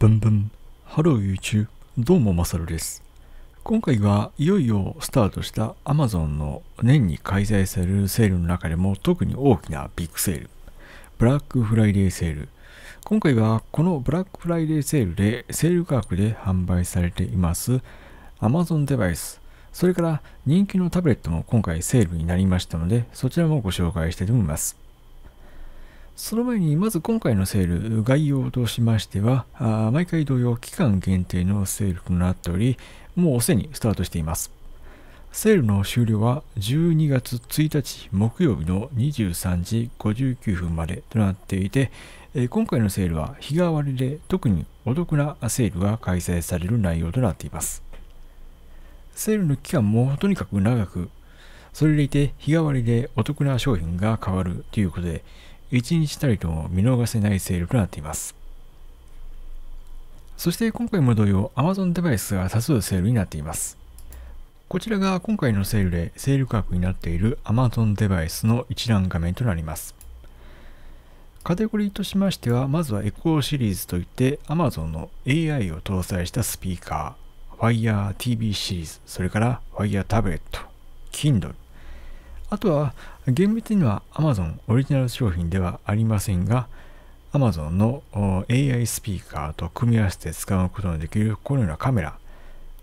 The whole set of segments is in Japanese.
ブンブン。ハロー YouTube。どうもまさるです。今回はいよいよスタートした Amazon の年に開催されるセールの中でも特に大きなビッグセール。ブラックフライデーセール。今回はこのブラックフライデーセールでセール価格で販売されています Amazon デバイス。それから人気のタブレットも今回セールになりましたのでそちらもご紹介したいと思います。その前に、まず今回のセール、概要としましては、あ毎回同様、期間限定のセールとなっており、もうすでにスタートしています。セールの終了は12月1日木曜日の23時59分までとなっていて、え今回のセールは日替わりで特にお得なセールが開催される内容となっています。セールの期間もとにかく長く、それでいて日替わりでお得な商品が変わるということで、1日たりとも見逃せないセールとなっています。そして今回も同様 Amazon デバイスが多数セールになっています。こちらが今回のセールでセール価格になっている Amazon デバイスの一覧画面となります。カテゴリーとしましては、まずはエコーシリーズといって Amazon の AI を搭載したスピーカー、Fire TV シリーズ、それから Fire タブレット、Kindle あとは、厳密には Amazon オリジナル商品ではありませんが、Amazon の AI スピーカーと組み合わせて使うことのできるこのようなカメラ、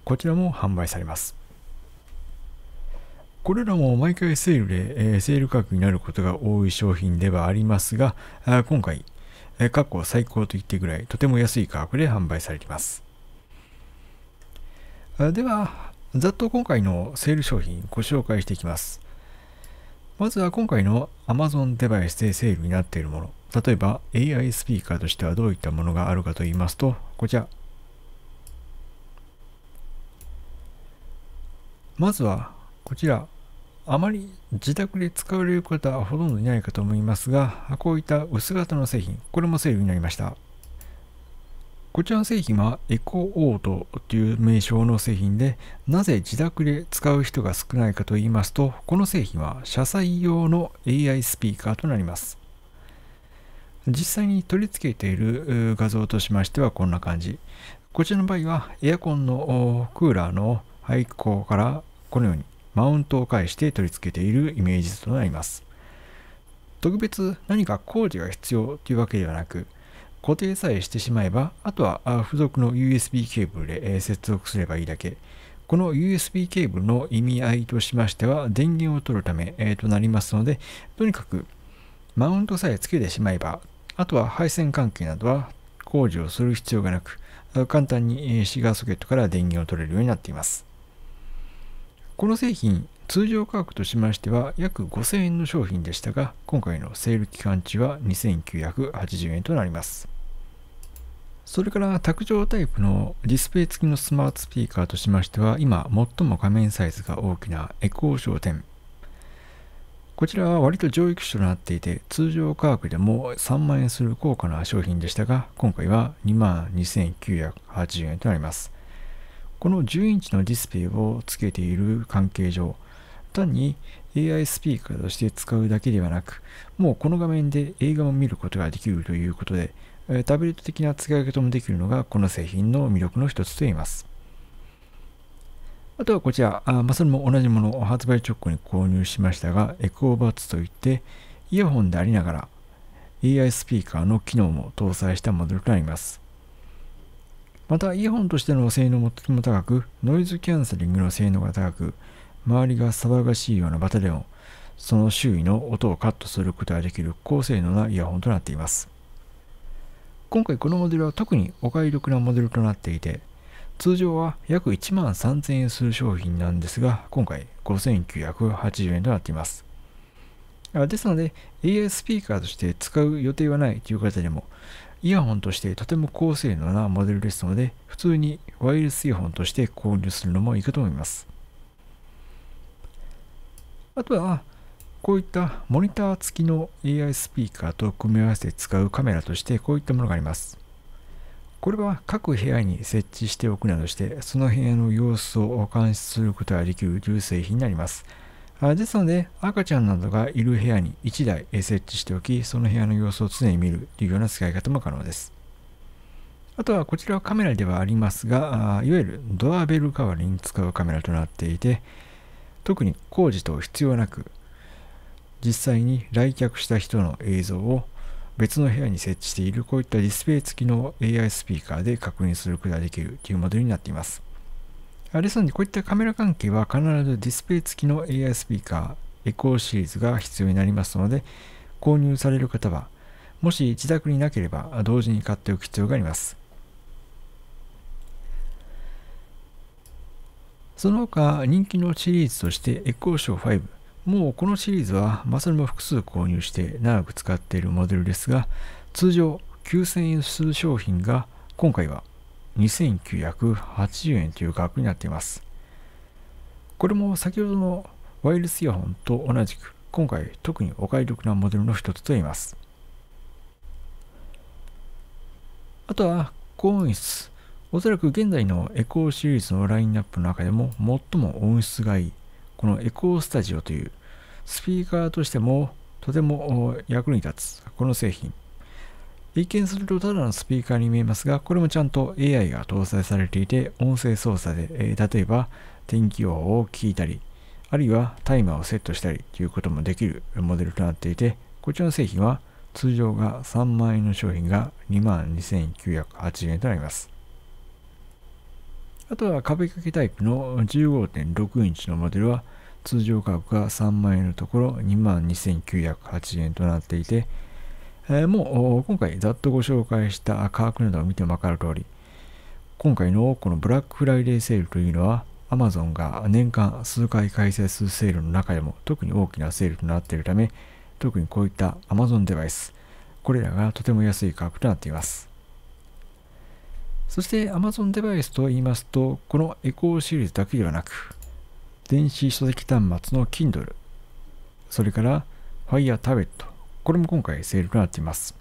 こちらも販売されます。これらも毎回セールで、えセール価格になることが多い商品ではありますが、あ今回、え過去最高と言ってぐらいとても安い価格で販売されています。では、ざっと今回のセール商品ご紹介していきます。まずは今回の Amazon デバイスでセールになっているもの。例えば AI スピーカーとしてはどういったものがあるかと言いますと、こちら。まずはこちら。あまり自宅で使われる方はほとんどいないかと思いますが、こういった薄型の製品、これもセールになりました。こちらの製品はエコオートという名称の製品で、なぜ自宅で使う人が少ないかと言いますと、この製品は車載用の AI スピーカーとなります。実際に取り付けている画像としましてはこんな感じ。こちらの場合はエアコンのクーラーの配光からこのようにマウントを介して取り付けているイメージとなります。特別何か工事が必要というわけではなく、固定さえしてしまえば、あとは付属の USB ケーブルで接続すればいいだけ。この USB ケーブルの意味合いとしましては、電源を取るため、えー、となりますので、とにかくマウントさえつけてしまえば、あとは配線関係などは工事をする必要がなく、簡単にシガーソケットから電源を取れるようになっています。この製品、通常価格としましては約5000円の商品でしたが、今回のセール期間中は2980円となります。それから卓上タイプのディスプレイ付きのスマートスピーカーとしましては今最も画面サイズが大きなエコー商店こちらは割と上位機種となっていて通常価格でも3万円する高価な商品でしたが今回は2万2980円となりますこの10インチのディスプレイを付けている関係上単に AI スピーカーとして使うだけではなくもうこの画面で映画も見ることができるということでタブレット的な使いともできるのがこの製品の魅力の一つと言えます。あとはこちら、あまあ、それも同じものを発売直後に購入しましたが、エコーバッツといって、イヤホンでありながら AI スピーカーの機能も搭載したモデルとなります。また、イヤホンとしての性能もとても高く、ノイズキャンセリングの性能が高く、周りが騒がしいようなバタレオン、その周囲の音をカットすることができる高性能なイヤホンとなっています。今回このモデルは特にお買い得なモデルとなっていて、通常は約1万3000円する商品なんですが、今回5980円となっています。ですので、AI スピーカーとして使う予定はないという方でも、イヤホンとしてとても高性能なモデルですので、普通にワイヤレスイヤホンとして購入するのもいいかと思います。あとは、こういったモニター付きの AI スピーカーと組み合わせて使うカメラとしてこういったものがあります。これは各部屋に設置しておくなどして、その部屋の様子を監視することができる純正品になります。ですので、赤ちゃんなどがいる部屋に1台設置しておき、その部屋の様子を常に見るというような使い方も可能です。あとはこちらはカメラではありますが、いわゆるドアベル代わりに使うカメラとなっていて、特に工事と必要なく、実際に来客した人の映像を別の部屋に設置しているこういったディスプレイ付きの AI スピーカーで確認することができるというモデルになっています。あれですので、こういったカメラ関係は必ずディスプレイ付きの AI スピーカー、エコーシリーズが必要になりますので、購入される方は、もし自宅になければ同時に買っておく必要があります。その他人気のシリーズとしてエコーショー5、もうこのシリーズはマスルも複数購入して長く使っているモデルですが、通常9000円する商品が今回は2980円という額になっています。これも先ほどのワイルスイヤホンと同じく今回特にお買い得なモデルの一つと言います。あとは高音質。おそらく現在のエコーシリーズのラインナップの中でも最も音質がいいこのエコースタジオというスピーカーとしてもとても役に立つこの製品一見するとただのスピーカーに見えますがこれもちゃんと AI が搭載されていて音声操作で、え例えば天気予報を聞いたりあるいはタイマーをセットしたりということもできるモデルとなっていてこちらの製品は通常が3万円の商品が2万2980円となりますあとは壁掛けタイプの15.6インチのモデルは通常価格が3万円のところ22,908円となっていて、えー、もう今回ざっとご紹介した価格などを見てもわかる通り、今回のこのブラックフライデーセールというのは Amazon が年間数回開催するセールの中でも特に大きなセールとなっているため、特にこういった Amazon デバイス、これらがとても安い価格となっています。そして Amazon デバイスと言いますと、このエコーシリーズだけではなく、電子書籍端末の Kindle、それから Fire Tablet、これも今回セールとなっています。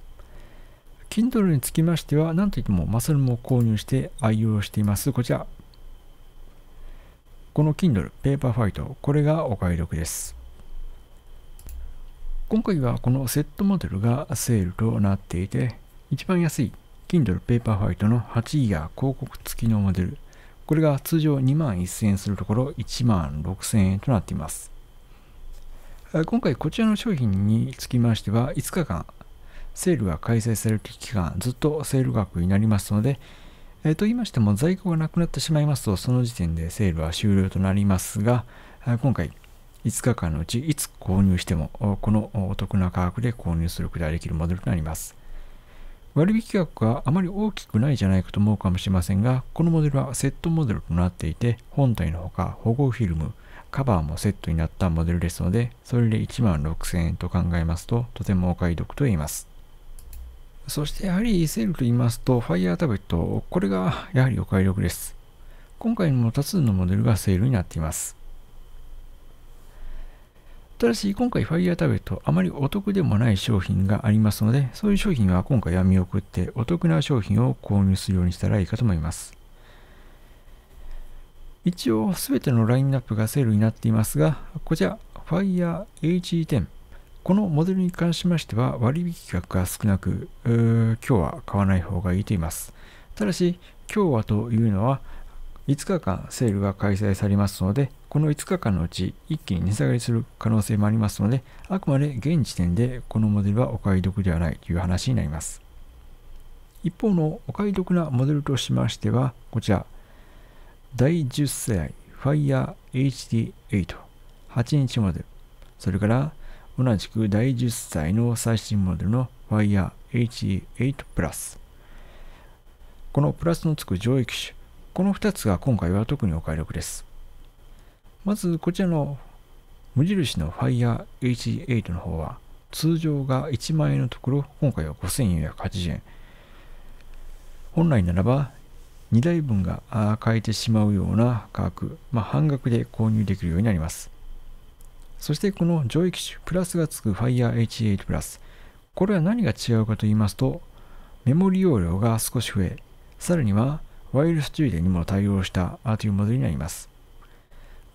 Kindle につきましては、なんといってもマサルも購入して愛用しています。こちら。この Kindle、ペーパーファイト、これがお買い得です。今回はこのセットモデルがセールとなっていて、一番安い Kindle Paperwhite の8ギガ広告付きのモデル。これが通常2万1000円するところ1万6000円となっています。今回こちらの商品につきましては5日間セールが開催される期間ずっとセール額になりますので、えー、と言いましても在庫がなくなってしまいますとその時点でセールは終了となりますが今回5日間のうちいつ購入してもこのお得な価格で購入することができるモデルとなります。割引額があまり大きくないじゃないかと思うかもしれませんが、このモデルはセットモデルとなっていて、本体のほか保護フィルム、カバーもセットになったモデルですので、それで1万6000円と考えますと、とてもお買い得と言います。そしてやはりセールと言いますと、Fire タブレット、これがやはりお買い得です。今回も多数のモデルがセールになっています。ただし、今回 f i r e t a b e t とあまりお得でもない商品がありますので、そういう商品は今回は見送ってお得な商品を購入するようにしたらいいかと思います。一応、すべてのラインナップがセールになっていますが、こちら Fire HD10。このモデルに関しましては割引額が少なく、今日は買わない方がいいと言います。ただし、今日はというのは、5日間セールが開催されますので、この5日間のうち一気に値下がりする可能性もありますので、あくまで現時点でこのモデルはお買い得ではないという話になります。一方のお買い得なモデルとしましては、こちら、第10世代 Fire HD8 8インチモデル、それから同じく第10歳の最新モデルの Fire HD8 Plus。このプラスのつく上位機種、この2つが今回は特にお買い得です。まずこちらの無印の Fire H8 の方は通常が1万円のところ今回は5480円。本来ならば2台分が買えてしまうような価格、まあ、半額で購入できるようになります。そしてこの上位機種プラスが付く Fire H8 プラス。これは何が違うかと言いますと、メモリ容量が少し増え、さらにはワイルス注意点にも対応したというモデルになります。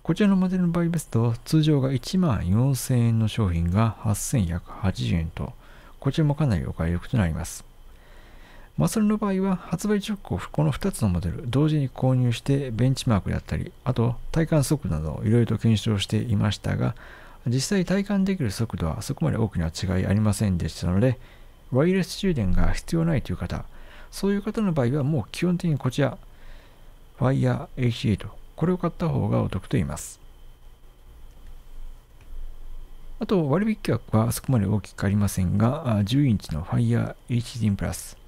こちらのモデルの場合ですと、通常が1万4000円の商品が8180円と、こちらもかなりお買い得となります。マスルの場合は、発売直後、この2つのモデル、同時に購入して、ベンチマークだったり、あと体感速度など、いろいろと検証していましたが、実際体感できる速度はそこまで大きな違いありませんでしたので、ワイヤレス充電が必要ないという方、そういう方の場合はもう基本的にこちら、Fire88。これを買った方がお得と言います。あと割引額はそこまで大きくありませんが、10インチの Fire HD プラス。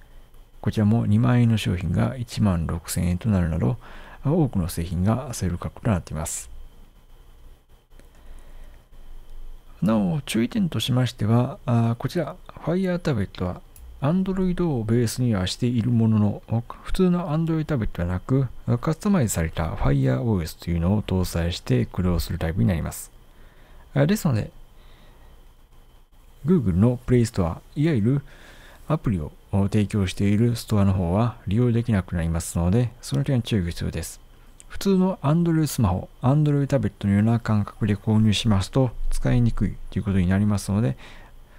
こちらも2万円の商品が1万6000円となるなど、多くの製品がセール価格となっています。なお、注意点としましては、こちら、Fire タブレットは Android をベースにはしているものの、普通の Android タブレットではなく、カスタマイズされた FireOS というのを搭載して駆動するタイプになります。ですので、Google の Play Store、いわゆるアプリを提供しているストアの方は利用できなくなりますので、その点注意が必要です。普通の Android スマホ、Android タブレットのような感覚で購入しますと使いにくいということになりますので、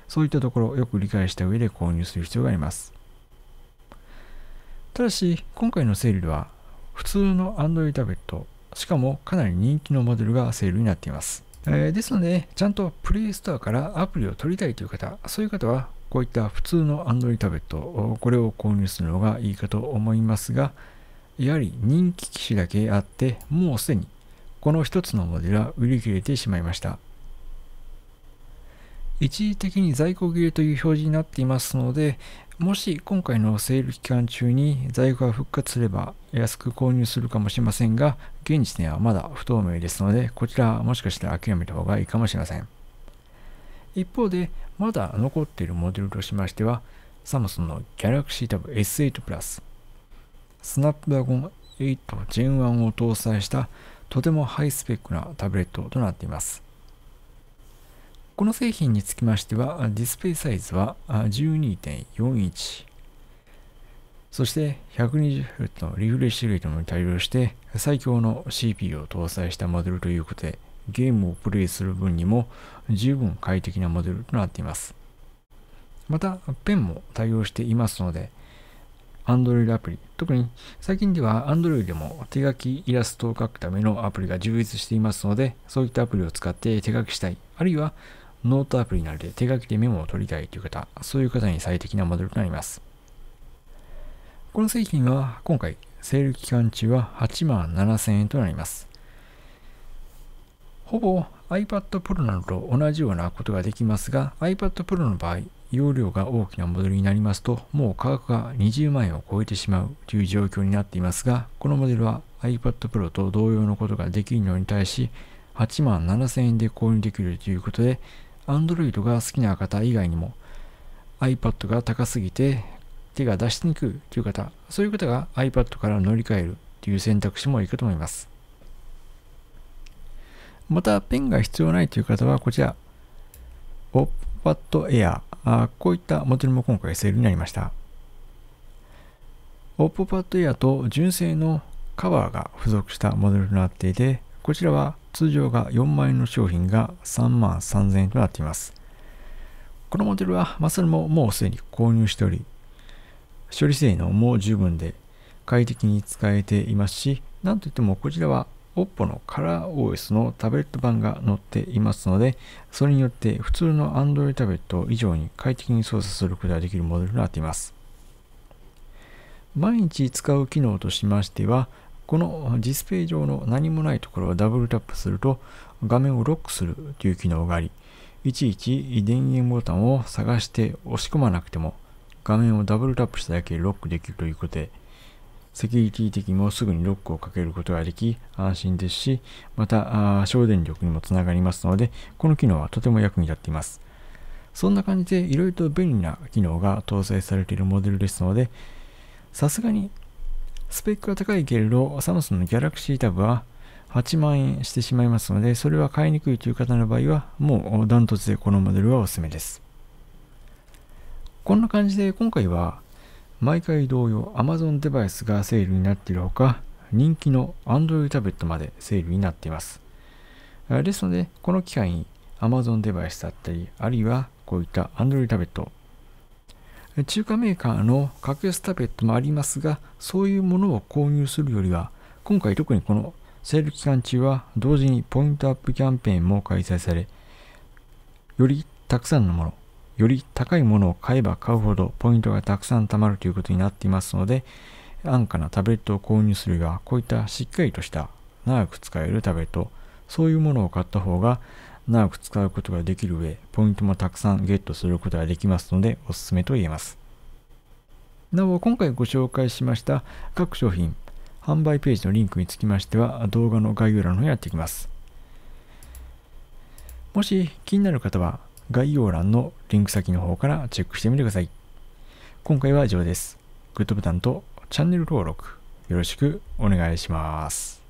そういったところをよく理解した上で購入する必要があります。ただし、今回のセールでは、普通の Android タブレット、しかもかなり人気のモデルがセールになっています。えー、ですので、ちゃんと Play Store からアプリを取りたいという方、そういう方は、こういった普通の Android タブレット、これを購入するのがいいかと思いますが、やはり人気機種だけあって、もうすでにこの1つのモデルは売り切れてしまいました。一時的に在庫切れという表示になっていますので、もし今回のセール期間中に在庫が復活すれば安く購入するかもしれませんが、現時点はまだ不透明ですので、こちらはもしかしたら諦めた方がいいかもしれません。一方で、まだ残っているモデルとしましては、サムソンの Galaxy Tab S8 Plus、スナップドゴン8 Gen1 を搭載したとてもハイスペックなタブレットとなっています。この製品につきましては、ディスプレイサイズは12.4インチ。そして 120Hz のリフレッシュレートに対応して最強の CPU を搭載したモデルということでゲームをプレイする分にも十分快適なモデルとなっています。また、ペンも対応していますので、Android アプリ、特に最近では Android でも手書きイラストを描くためのアプリが充実していますので、そういったアプリを使って手書きしたい、あるいはノートアプリなどで手書きでメモを取りたいという方、そういう方に最適なモデルとなります。この製品は今回、セール期間中は8万7000円となります。ほぼ iPad Pro などと同じようなことができますが、iPad Pro の場合、容量が大きなモデルになりますと、もう価格が20万円を超えてしまうという状況になっていますが、このモデルは iPad Pro と同様のことができるのに対し、8万7000円で購入できるということで、Android が好きな方以外にも iPad が高すぎて手が出しにくいという方、そういう方が iPad から乗り換えるという選択肢もいいかと思います。また、ペンが必要ないという方は、こちら、OPPAD Air あ、こういったモデルも今回セールになりました。OPPAD Air と純正のカバーが付属したモデルとなっていて、こちらは通常が4万円の商品が3万3000円となっています。このモデルはマスルももうすでに購入しており、処理性能も十分で快適に使えていますし、なんといってもこちらは OPPO の ColorOS のタブレット版が載っていますので、それによって普通の Android タブレット以上に快適に操作することができるモデルとなっています。毎日使う機能としましては、このディスプレイ上の何もないところをダブルタップすると画面をロックするという機能があり、いちいち電源ボタンを探して押し込まなくても画面をダブルタップしただけでロックできるということで、セキュリティ的にもすぐにロックをかけることができ安心ですし、また省電力にもつながりますので、この機能はとても役に立っています。そんな感じでいろいろと便利な機能が搭載されているモデルですので、さすがにスペックは高いけれど、サムスンのギャラクシータブは8万円してしまいますので、それは買いにくいという方の場合は、もうダントツでこのモデルはおすすめです。こんな感じで今回は、毎回同様 Amazon デバイスがセールになっているほか、人気の Android タブレットまでセールになっています。ですので、この機会に Amazon デバイスだったり、あるいはこういった Android タブレット、中華メーカーの格安タブレットもありますが、そういうものを購入するよりは、今回特にこのセール期間中は同時にポイントアップキャンペーンも開催され、よりたくさんのもの、より高いものを買えば買うほどポイントがたくさん貯まるということになっていますので、安価なタブレットを購入するよりは、こういったしっかりとした長く使えるタブレット、そういうものを買った方が長く使うことができる上、ポイントもたくさんゲットすることができますので、おすすめと言えます。なお、今回ご紹介しました各商品、販売ページのリンクにつきましては、動画の概要欄の方やっていきます。もし気になる方は、概要欄のリンク先の方からチェックしてみてください。今回は以上です。グッドボタンとチャンネル登録よろしくお願いします。